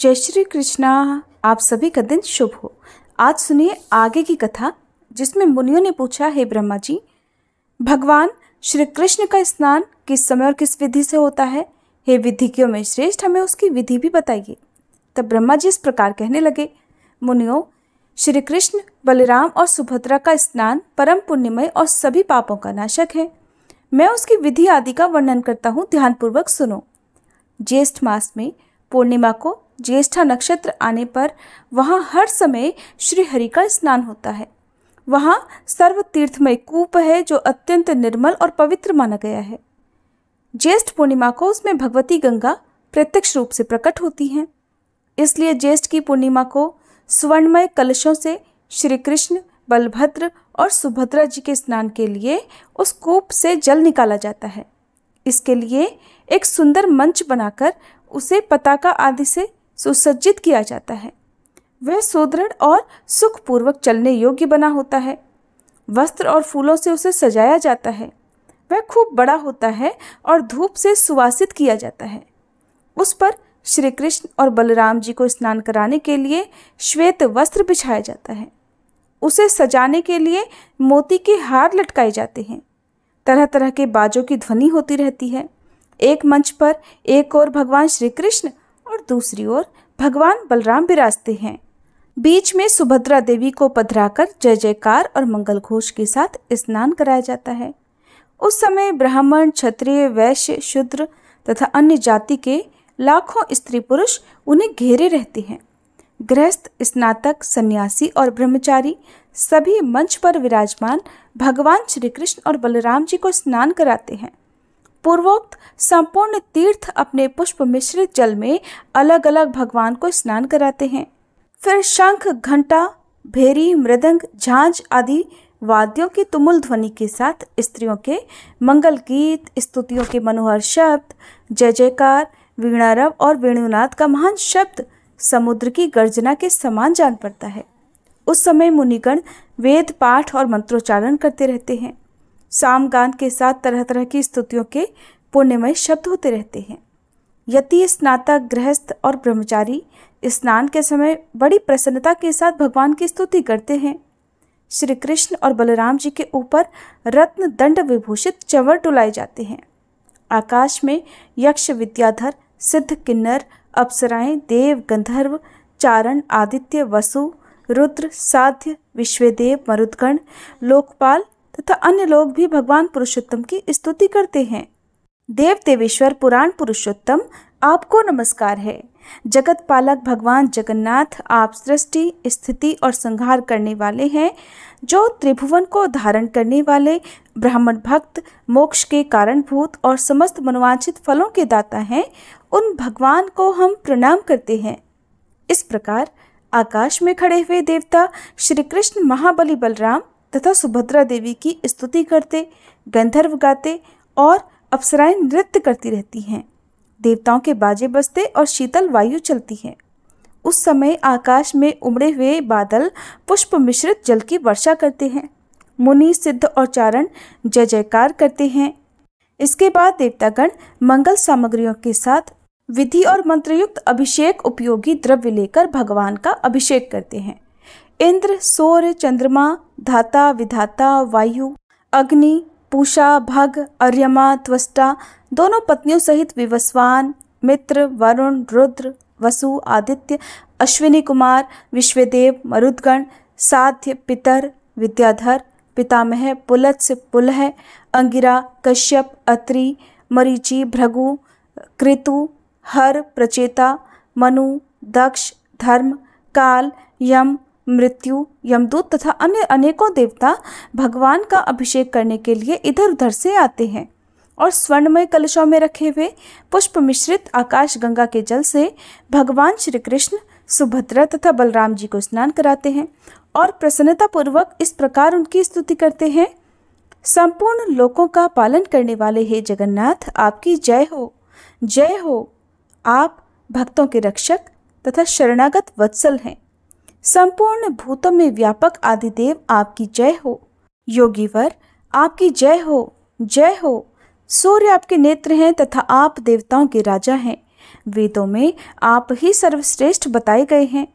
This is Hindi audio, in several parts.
जय श्री कृष्णा आप सभी का दिन शुभ हो आज सुनिए आगे की कथा जिसमें मुनियों ने पूछा हे ब्रह्मा जी भगवान श्री कृष्ण का स्नान किस समय और किस विधि से होता है हे विधि क्यों में श्रेष्ठ हमें उसकी विधि भी बताइए तब ब्रह्मा जी इस प्रकार कहने लगे मुनियों श्री कृष्ण बलिराम और सुभद्रा का स्नान परम पुण्यमय और सभी पापों का नाशक है मैं उसकी विधि आदि का वर्णन करता हूँ ध्यानपूर्वक सुनो ज्येष्ठ मास में पूर्णिमा को ज्येष्ठा नक्षत्र आने पर वहाँ हर समय श्री हरि का स्नान होता है वहाँ सर्व तीर्थमय कूप है जो अत्यंत निर्मल और पवित्र माना गया है ज्येष्ठ पूर्णिमा को उसमें भगवती गंगा प्रत्यक्ष रूप से प्रकट होती हैं इसलिए ज्येष्ठ की पूर्णिमा को स्वर्णमय कलशों से श्री कृष्ण बलभद्र और सुभद्रा जी के स्नान के लिए उस कूप से जल निकाला जाता है इसके लिए एक सुंदर मंच बनाकर उसे पताका आदि से सुसज्जित किया जाता है वह सुदृढ़ और सुखपूर्वक चलने योग्य बना होता है वस्त्र और फूलों से उसे सजाया जाता है वह खूब बड़ा होता है और धूप से सुवासित किया जाता है उस पर श्री कृष्ण और बलराम जी को स्नान कराने के लिए श्वेत वस्त्र बिछाया जाता है उसे सजाने के लिए मोती के हार लटकाए जाते हैं तरह तरह के बाजों की ध्वनि होती रहती है एक मंच पर एक ओर भगवान श्री कृष्ण और दूसरी ओर भगवान बलराम विराजते हैं बीच में सुभद्रा देवी को पधराकर जय जयकार और मंगल घोष के साथ स्नान कराया जाता है उस समय ब्राह्मण क्षत्रिय वैश्य शूद्र तथा अन्य जाति के लाखों स्त्री पुरुष उन्हें घेरे रहते हैं गृहस्थ स्नातक सन्यासी और ब्रह्मचारी सभी मंच पर विराजमान भगवान श्री कृष्ण और बलराम जी को स्नान कराते हैं पूर्वोक्त संपूर्ण तीर्थ अपने पुष्प मिश्रित जल में अलग अलग भगवान को स्नान कराते हैं फिर शंख घंटा भेरी मृदंग झांझ आदि वाद्यों की तुमुल ध्वनि के साथ स्त्रियों के मंगल गीत स्तुतियों के मनोहर शब्द जय जयकार वीणारव और वेणुनाथ का महान शब्द समुद्र की गर्जना के समान जान पड़ता है उस समय मुनिगण वेद पाठ और मंत्रोच्चारण करते रहते हैं साम के साथ तरह तरह की स्तुतियों के पुण्यमय शब्द होते रहते हैं यति स्नातक गृहस्थ और ब्रह्मचारी स्नान के समय बड़ी प्रसन्नता के साथ भगवान की स्तुति करते हैं श्री कृष्ण और बलराम जी के ऊपर रत्न दंड विभूषित चंवर डुलाए जाते हैं आकाश में यक्ष विद्याधर सिद्ध किन्नर अप्सराएं देव गंधर्व चारण आदित्य वसु रुद्र साध्य विश्वदेव मरुदगण लोकपाल तथा अन्य लोग भी भगवान पुरुषोत्तम की स्तुति करते हैं देव देवेश्वर पुराण पुरुषोत्तम आपको नमस्कार है जगत पालक भगवान जगन्नाथ आप सृष्टि स्थिति और संहार करने वाले हैं जो त्रिभुवन को धारण करने वाले ब्राह्मण भक्त मोक्ष के कारणभूत और समस्त मनोवांछित फलों के दाता हैं उन भगवान को हम प्रणाम करते हैं इस प्रकार आकाश में खड़े हुए देवता श्री कृष्ण महाबली बलराम तथा सुभद्रा देवी की स्तुति करते गंधर्व गाते और अप्सराएं नृत्य करती रहती हैं देवताओं के बाजे बजते और शीतल वायु चलती है उस समय आकाश में उमड़े हुए बादल पुष्प मिश्रित जल की वर्षा करते हैं मुनि सिद्ध और चारण जय जयकार करते हैं इसके बाद देवतागण मंगल सामग्रियों के साथ विधि और मंत्रयुक्त अभिषेक उपयोगी द्रव्य लेकर भगवान का अभिषेक करते हैं इंद्र सूर्य चंद्रमा धाता विधाता वायु अग्नि पूषा भग अर्यमा त्वस्टा दोनों पत्नियों सहित विवस्वान मित्र वरुण रुद्र वसु आदित्य अश्विनी कुमार विश्वदेव मरुदगण साध्य पितर विद्याधर पितामह पुलत्स पुलह अंगिरा कश्यप अत्रि मरीचि भृगु कृतु हर प्रचेता मनु दक्ष धर्म काल यम मृत्यु यमदूत तथा अन्य अनेकों देवता भगवान का अभिषेक करने के लिए इधर उधर से आते हैं और स्वर्णमय कलशों में रखे हुए पुष्प मिश्रित आकाश गंगा के जल से भगवान श्री कृष्ण सुभद्रा तथा बलराम जी को स्नान कराते हैं और प्रसन्नतापूर्वक इस प्रकार उनकी स्तुति करते हैं संपूर्ण लोकों का पालन करने वाले हे जगन्नाथ आपकी जय हो जय हो आप भक्तों के रक्षक तथा शरणागत वत्सल हैं संपूर्ण भूतम में व्यापक आदिदेव आपकी जय हो योगीवर आपकी जय हो जय हो सूर्य आपके नेत्र हैं तथा आप देवताओं के राजा हैं वेदों में आप ही सर्वश्रेष्ठ बताए गए हैं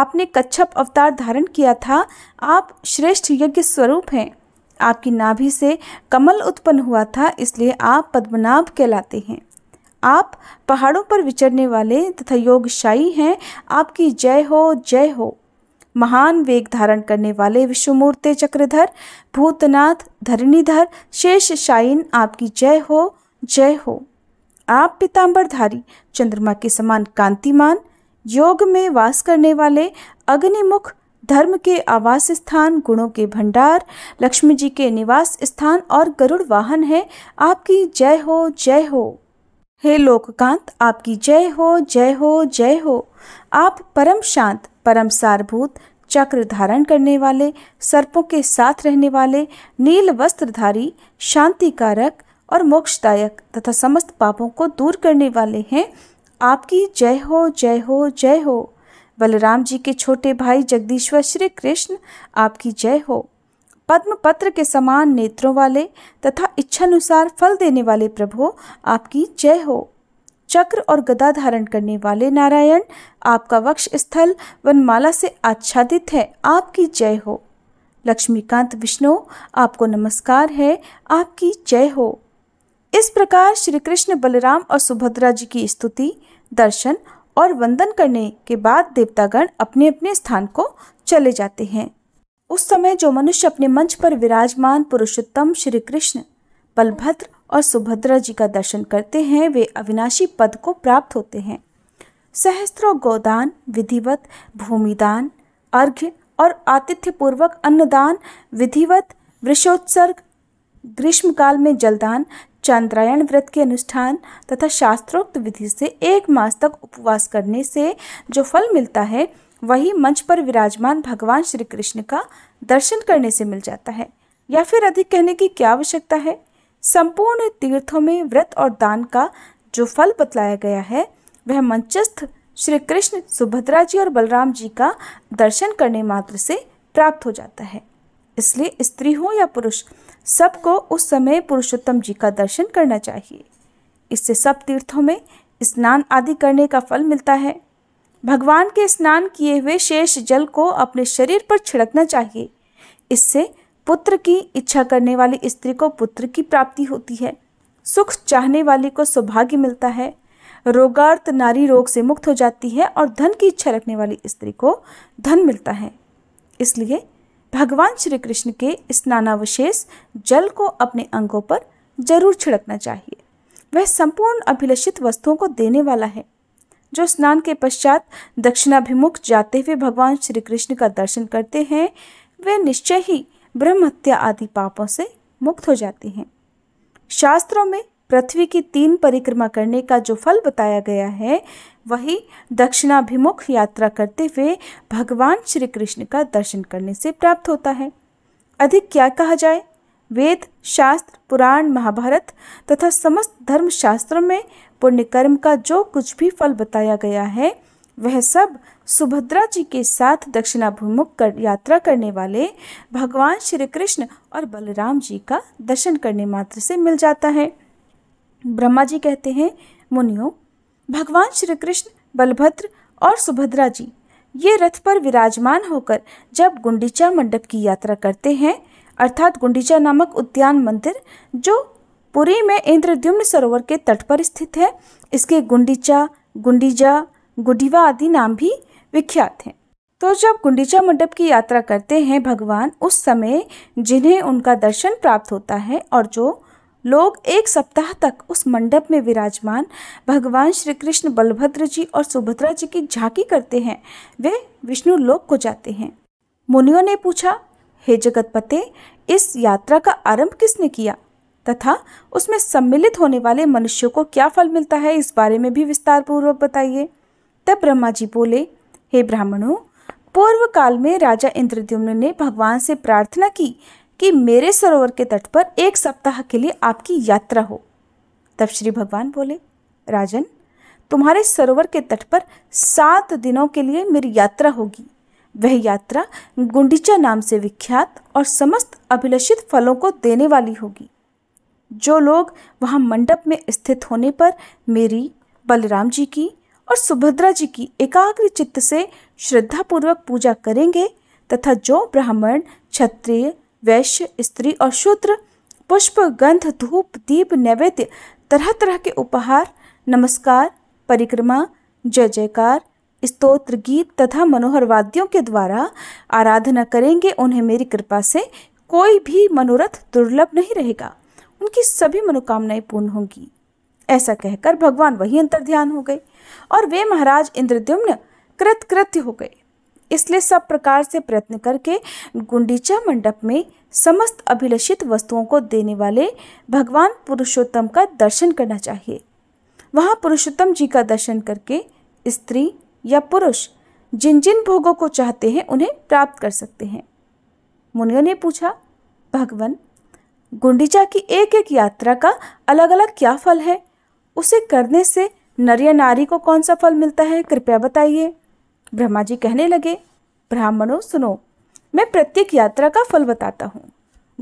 आपने कच्छप अवतार धारण किया था आप श्रेष्ठ यज्ञ स्वरूप हैं आपकी नाभि से कमल उत्पन्न हुआ था इसलिए आप पद्मनाभ कहलाते हैं आप पहाड़ों पर विचरने वाले तथा योगशाही हैं आपकी जय हो जय हो महान वेग धारण करने वाले विश्वमूर्ति चक्रधर भूतनाथ धरणीधर शेष शाइन आपकी जय हो जय हो आप पिताम्बरधारी चंद्रमा के समान कांतिमान योग में वास करने वाले अग्निमुख धर्म के आवास स्थान गुणों के भंडार लक्ष्मी जी के निवास स्थान और गरुड़ वाहन है आपकी जय हो जय हो हे लोककांत आपकी जय हो जय हो जय हो आप परम शांत परम सारभूत चक्र धारण करने वाले सर्पों के साथ रहने वाले नील वस्त्रधारी शांतिकारक और मोक्षदायक तथा समस्त पापों को दूर करने वाले हैं आपकी जय हो जय हो जय हो बलराम जी के छोटे भाई जगदीश्वर श्री कृष्ण आपकी जय हो पद्म पत्र के समान नेत्रों वाले तथा इच्छानुसार फल देने वाले प्रभु आपकी जय हो चक्र और गदा धारण करने वाले नारायण आपका वक्ष स्थल वनमाला से आच्छादित है आपकी जय हो लक्ष्मीकांत विष्णु आपको नमस्कार है आपकी जय हो इस प्रकार श्री कृष्ण बलराम और सुभद्रा जी की स्तुति दर्शन और वंदन करने के बाद देवतागण अपने अपने स्थान को चले जाते हैं उस समय जो मनुष्य अपने मंच पर विराजमान पुरुषोत्तम श्री कृष्ण बलभद्र और सुभद्रा जी का दर्शन करते हैं वे अविनाशी पद को प्राप्त होते हैं सहस्त्रो गोदान विधिवत भूमिदान अर्घ्य और आतिथ्यपूर्वक अन्नदान विधिवत वृषोत्सर्ग ग्रीष्मकाल में जलदान चंद्रायण व्रत के अनुष्ठान तथा शास्त्रोक्त विधि से एक मास तक उपवास करने से जो फल मिलता है वही मंच पर विराजमान भगवान श्री कृष्ण का दर्शन करने से मिल जाता है या फिर अधिक कहने की क्या आवश्यकता है संपूर्ण तीर्थों में व्रत और दान का जो फल बतलाया गया है वह मंचस्थ श्री कृष्ण सुभद्रा जी और बलराम जी का दर्शन करने मात्र से प्राप्त हो जाता है इसलिए स्त्री हो या पुरुष सबको उस समय पुरुषोत्तम जी का दर्शन करना चाहिए इससे सब तीर्थों में स्नान आदि करने का फल मिलता है भगवान के स्नान किए हुए शेष जल को अपने शरीर पर छिड़कना चाहिए इससे पुत्र की इच्छा करने वाली स्त्री को पुत्र की प्राप्ति होती है सुख चाहने वाली को सौभाग्य मिलता है रोगार्थ नारी रोग से मुक्त हो जाती है और धन की इच्छा रखने वाली स्त्री को धन मिलता है इसलिए भगवान श्री कृष्ण के स्नानावशेष जल को अपने अंगों पर जरूर छिड़कना चाहिए वह संपूर्ण अभिलषित वस्तुओं को देने वाला है जो स्नान के पश्चात दक्षिणाभिमुख जाते हुए भगवान श्री कृष्ण का दर्शन करते हैं वे निश्चय ही ब्रह्म हत्या आदि पापों से मुक्त हो जाती हैं शास्त्रों में पृथ्वी की तीन परिक्रमा करने का जो फल बताया गया है वही दक्षिणाभिमुख यात्रा करते हुए भगवान श्री कृष्ण का दर्शन करने से प्राप्त होता है अधिक क्या कहा जाए वेद शास्त्र पुराण महाभारत तथा समस्त धर्म शास्त्रों में पुण्यकर्म का जो कुछ भी फल बताया गया है वह सब सुभद्रा जी के साथ दक्षिणाभिमुख कर यात्रा करने वाले भगवान श्री कृष्ण और बलराम जी का दर्शन करने मात्र से मिल जाता है ब्रह्मा जी कहते हैं मुनियों भगवान श्री कृष्ण बलभद्र और सुभद्रा जी ये रथ पर विराजमान होकर जब गुंडीचा मंडप की यात्रा करते हैं अर्थात गुंडीचा नामक उद्यान मंदिर जो पुरी में इंद्रद्युम्न सरोवर के तट पर स्थित है इसके गुंडीचा गुंडीजा गुडिवा आदि नाम भी विख्यात हैं तो जब गुंडीचा मंडप की यात्रा करते हैं भगवान उस समय जिन्हें उनका दर्शन प्राप्त होता है और जो लोग एक सप्ताह तक उस मंडप में विराजमान भगवान श्री कृष्ण बलभद्र जी और सुभद्रा जी की झांकी करते हैं वे विष्णु लोक को जाते हैं मुनियों ने पूछा हे जगतपते इस यात्रा का आरंभ किसने किया तथा उसमें सम्मिलित होने वाले मनुष्यों को क्या फल मिलता है इस बारे में भी विस्तार पूर्वक बताइए तब ब्रह्मा जी बोले हे ब्राह्मणों पूर्व काल में राजा इंद्रद्युम्न ने भगवान से प्रार्थना की कि मेरे सरोवर के तट पर एक सप्ताह के लिए आपकी यात्रा हो तब श्री भगवान बोले राजन तुम्हारे सरोवर के तट पर सात दिनों के लिए मेरी यात्रा होगी वह यात्रा गुंडीचा नाम से विख्यात और समस्त अभिलषित फलों को देने वाली होगी जो लोग वहाँ मंडप में स्थित होने पर मेरी बलराम जी की और सुभद्रा जी की एकाग्र चित्त से श्रद्धापूर्वक पूजा करेंगे तथा जो ब्राह्मण क्षत्रिय वैश्य स्त्री और शूद्र पुष्प गंध धूप दीप नैवेद्य तरह तरह के उपहार नमस्कार परिक्रमा जय जयकार स्तोत्र गीत तथा मनोहर वाद्यों के द्वारा आराधना करेंगे उन्हें मेरी कृपा से कोई भी मनोरथ दुर्लभ नहीं रहेगा उनकी सभी मनोकामनाएं पूर्ण होंगी ऐसा कहकर भगवान वही अंतर ध्यान हो गए और वे महाराज इंद्रद्युम्न कृतकृत्य हो गए इसलिए सब प्रकार से प्रयत्न करके गुंडीचा मंडप में समस्त अभिलषित वस्तुओं को देने वाले भगवान पुरुषोत्तम का दर्शन करना चाहिए वहाँ पुरुषोत्तम जी का दर्शन करके स्त्री या पुरुष जिन जिन भोगों को चाहते हैं उन्हें प्राप्त कर सकते हैं मुनियों ने पूछा भगवान गुंडीचा की एक एक यात्रा का अलग अलग क्या फल है उसे करने से नर या नारी को कौन सा फल मिलता है कृपया बताइए ब्रह्मा जी कहने लगे ब्राह्मणों सुनो मैं प्रत्येक यात्रा का फल बताता हूँ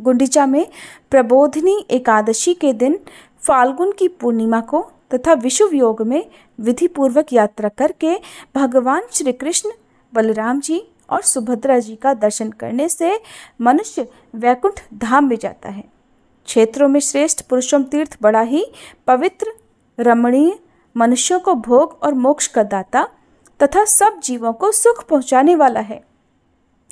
गुंडिचा में प्रबोधनी एकादशी के दिन फाल्गुन की पूर्णिमा को तथा विशुभ योग में विधि पूर्वक यात्रा करके भगवान श्री कृष्ण बलराम जी और सुभद्रा जी का दर्शन करने से मनुष्य वैकुंठ धाम में जाता है क्षेत्रों में श्रेष्ठ पुरुषों तीर्थ बड़ा ही पवित्र रमणीय मनुष्यों को भोग और मोक्ष का दाता तथा सब जीवों को सुख पहुंचाने वाला है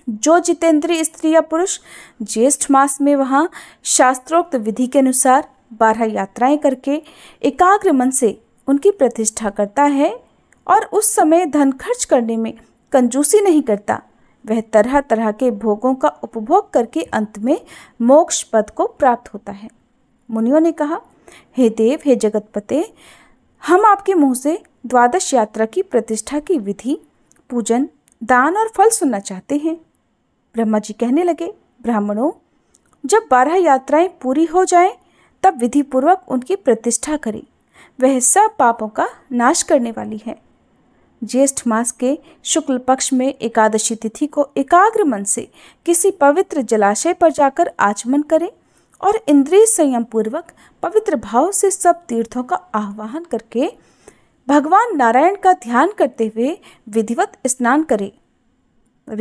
जो जितेंद्रीय स्त्री या पुरुष ज्येष्ठ मास में वहाँ शास्त्रोक्त विधि के अनुसार बारह यात्राएं करके एकाग्र मन से उनकी प्रतिष्ठा करता है और उस समय धन खर्च करने में कंजूसी नहीं करता वह तरह तरह के भोगों का उपभोग करके अंत में मोक्ष पद को प्राप्त होता है मुनियों ने कहा हे देव हे जगतपते हम आपके मुंह से द्वादश यात्रा की प्रतिष्ठा की विधि पूजन दान और फल सुनना चाहते हैं ब्रह्मा जी कहने लगे ब्राह्मणों जब बारह यात्राएं पूरी हो जाएं तब विधिपूर्वक उनकी प्रतिष्ठा करें वह सब पापों का नाश करने वाली है ज्येष्ठ मास के शुक्ल पक्ष में एकादशी तिथि को एकाग्र मन से किसी पवित्र जलाशय पर जाकर आचमन करें और इंद्रिय संयम पूर्वक पवित्र भाव से सब तीर्थों का आह्वान करके भगवान नारायण का ध्यान करते हुए विधिवत स्नान करे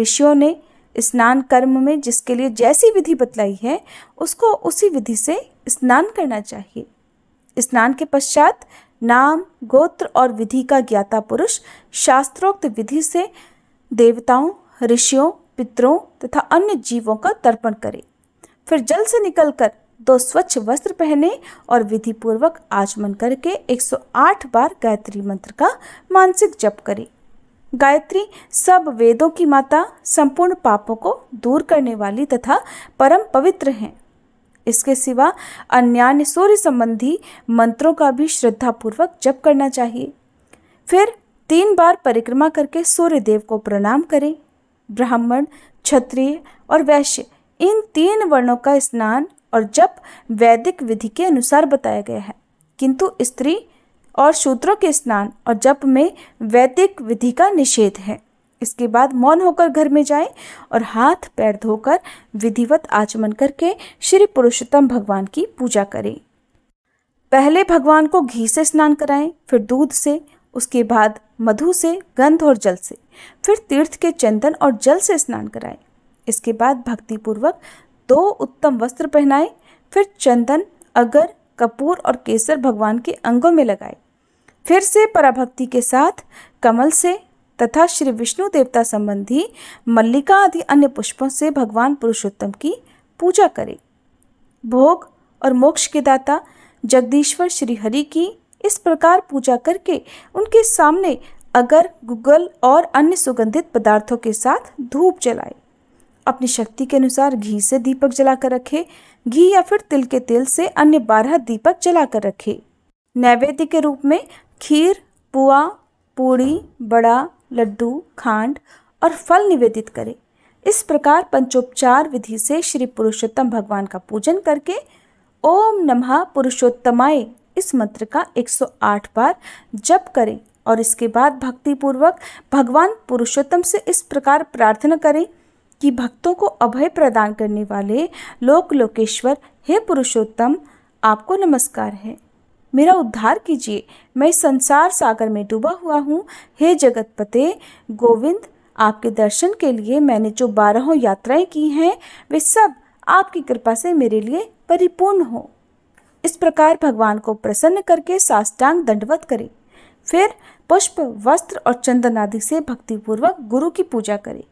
ऋषियों ने स्नान कर्म में जिसके लिए जैसी विधि बतलाई है उसको उसी विधि से स्नान करना चाहिए स्नान के पश्चात नाम गोत्र और विधि का ज्ञाता पुरुष शास्त्रोक्त विधि से देवताओं ऋषियों पितरों तथा अन्य जीवों का तर्पण करे फिर जल से निकलकर दो स्वच्छ वस्त्र पहने और विधि पूर्वक आचमन करके 108 बार गायत्री मंत्र का मानसिक जप करें गायत्री सब वेदों की माता संपूर्ण पापों को दूर करने वाली तथा परम पवित्र हैं इसके सिवा अन्य सूर्य संबंधी मंत्रों का भी श्रद्धापूर्वक जप करना चाहिए फिर तीन बार परिक्रमा करके सूर्य देव को प्रणाम करें ब्राह्मण क्षत्रिय और वैश्य इन तीन वर्णों का स्नान और जप वैदिक विधि के अनुसार बताया गया है किंतु स्त्री और शूत्रों के स्नान और जप में वैदिक विधि का निषेध है इसके बाद मौन होकर घर में जाएं और हाथ पैर धोकर विधिवत आचमन करके श्री पुरुषोत्तम भगवान की पूजा करें पहले भगवान को घी से स्नान कराएं फिर दूध से उसके बाद मधु से गंध और जल से फिर तीर्थ के चंदन और जल से स्नान कराएं इसके बाद भक्तिपूर्वक दो उत्तम वस्त्र पहनाए फिर चंदन अगर कपूर और केसर भगवान के अंगों में लगाए फिर से पराभक्ति के साथ कमल से तथा श्री विष्णु देवता संबंधी मल्लिका आदि अन्य पुष्पों से भगवान पुरुषोत्तम की पूजा करें भोग और मोक्ष के दाता जगदीश्वर श्रीहरि की इस प्रकार पूजा करके उनके सामने अगर गुगल और अन्य सुगंधित पदार्थों के साथ धूप जलाएं अपनी शक्ति के अनुसार घी से दीपक जलाकर रखें घी या फिर तिल के तेल से अन्य बारह दीपक जलाकर रखें नैवेद्य के रूप में खीर पुआ पूड़ी बड़ा लड्डू खांड और फल निवेदित करें इस प्रकार पंचोपचार विधि से श्री पुरुषोत्तम भगवान का पूजन करके ओम नमः पुरुषोत्तमाय इस मंत्र का 108 बार जप करें और इसके बाद भक्तिपूर्वक भगवान पुरुषोत्तम से इस प्रकार प्रार्थना करें कि भक्तों को अभय प्रदान करने वाले लोक लोकेश्वर हे पुरुषोत्तम आपको नमस्कार है मेरा उद्धार कीजिए मैं संसार सागर में डूबा हुआ हूँ हे जगतपते गोविंद आपके दर्शन के लिए मैंने जो बारहों यात्राएं की हैं वे सब आपकी कृपा से मेरे लिए परिपूर्ण हो इस प्रकार भगवान को प्रसन्न करके साष्टांग दंडवत करें फिर पुष्प वस्त्र और चंदन आदि से भक्तिपूर्वक गुरु की पूजा करें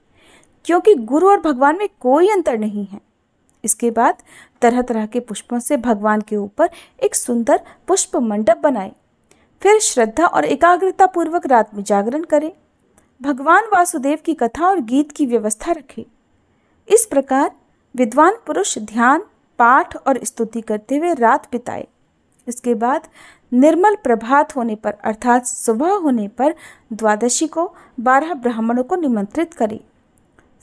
क्योंकि गुरु और भगवान में कोई अंतर नहीं है इसके बाद तरह तरह के पुष्पों से भगवान के ऊपर एक सुंदर पुष्प मंडप बनाए फिर श्रद्धा और एकाग्रता पूर्वक रात में जागरण करें भगवान वासुदेव की कथा और गीत की व्यवस्था रखें इस प्रकार विद्वान पुरुष ध्यान पाठ और स्तुति करते हुए रात बिताए इसके बाद निर्मल प्रभात होने पर अर्थात सुबह होने पर द्वादशी को बारह ब्राह्मणों को निमंत्रित करें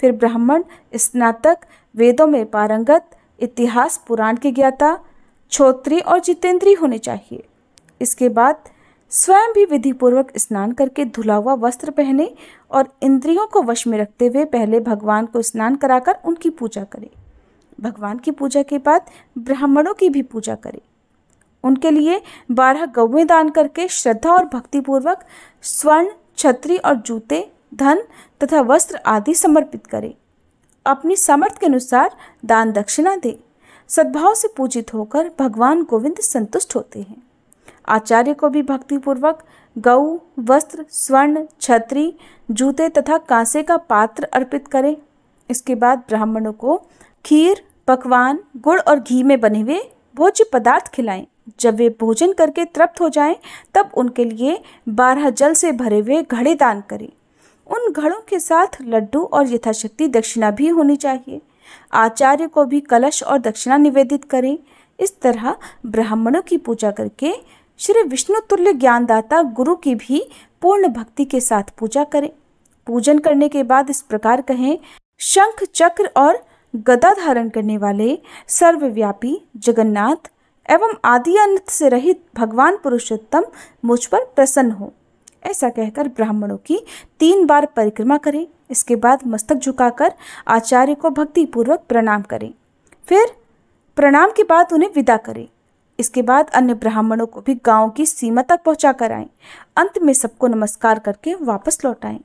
फिर ब्राह्मण स्नातक वेदों में पारंगत इतिहास पुराण की ज्ञाता छोत्री और जितेंद्रीय होने चाहिए इसके बाद स्वयं भी विधिपूर्वक स्नान करके धुला हुआ वस्त्र पहने और इंद्रियों को वश में रखते हुए पहले भगवान को स्नान कराकर उनकी पूजा करें भगवान की पूजा के बाद ब्राह्मणों की भी पूजा करें उनके लिए बारह गौवें दान करके श्रद्धा और भक्तिपूर्वक स्वर्ण छत्री और जूते धन तथा वस्त्र आदि समर्पित करें अपनी सामर्थ्य के अनुसार दान दक्षिणा दे सद्भाव से पूजित होकर भगवान गोविंद संतुष्ट होते हैं आचार्य को भी भक्तिपूर्वक गऊ वस्त्र स्वर्ण छत्री जूते तथा कांसे का पात्र अर्पित करें इसके बाद ब्राह्मणों को खीर पकवान गुड़ और घी में बने हुए भोज्य पदार्थ खिलाएं जब वे भोजन करके तृप्त हो जाएं, तब उनके लिए बारह जल से भरे हुए घड़े दान करें उन घड़ों के साथ लड्डू और यथाशक्ति दक्षिणा भी होनी चाहिए आचार्य को भी कलश और दक्षिणा निवेदित करें इस तरह ब्राह्मणों की पूजा करके श्री विष्णु तुल्य ज्ञानदाता गुरु की भी पूर्ण भक्ति के साथ पूजा करें पूजन करने के बाद इस प्रकार कहें शंख चक्र और गदा धारण करने वाले सर्वव्यापी जगन्नाथ एवं आदि अनंत से रहित भगवान पुरुषोत्तम मुझ पर प्रसन्न हो ऐसा कहकर ब्राह्मणों की तीन बार परिक्रमा करें इसके बाद मस्तक झुकाकर आचार्य को भक्तिपूर्वक प्रणाम करें फिर प्रणाम के बाद उन्हें विदा करें इसके बाद अन्य ब्राह्मणों को भी गांव की सीमा तक पहुंचा कर आएँ अंत में सबको नमस्कार करके वापस लौट आएँ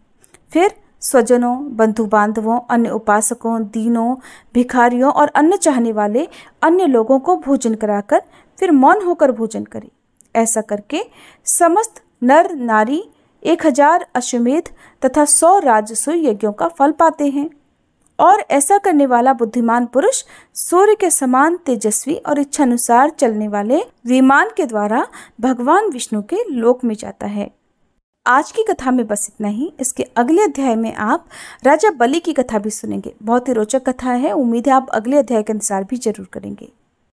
फिर स्वजनों बंधु बांधवों अन्य उपासकों दीनों भिखारियों और अन्य चाहने वाले अन्य लोगों को भोजन कराकर फिर मौन होकर भोजन करें ऐसा करके समस्त नर नारी एक हजार अश्वमेध तथा सौ राजस्व यज्ञों का फल पाते हैं और ऐसा करने वाला बुद्धिमान पुरुष सूर्य के समान तेजस्वी और इच्छानुसार चलने वाले विमान के द्वारा भगवान विष्णु के लोक में जाता है आज की कथा में बस इतना ही इसके अगले अध्याय में आप राजा बलि की कथा भी सुनेंगे बहुत ही रोचक कथा है उम्मीद है आप अगले अध्याय के अनुसार भी जरूर करेंगे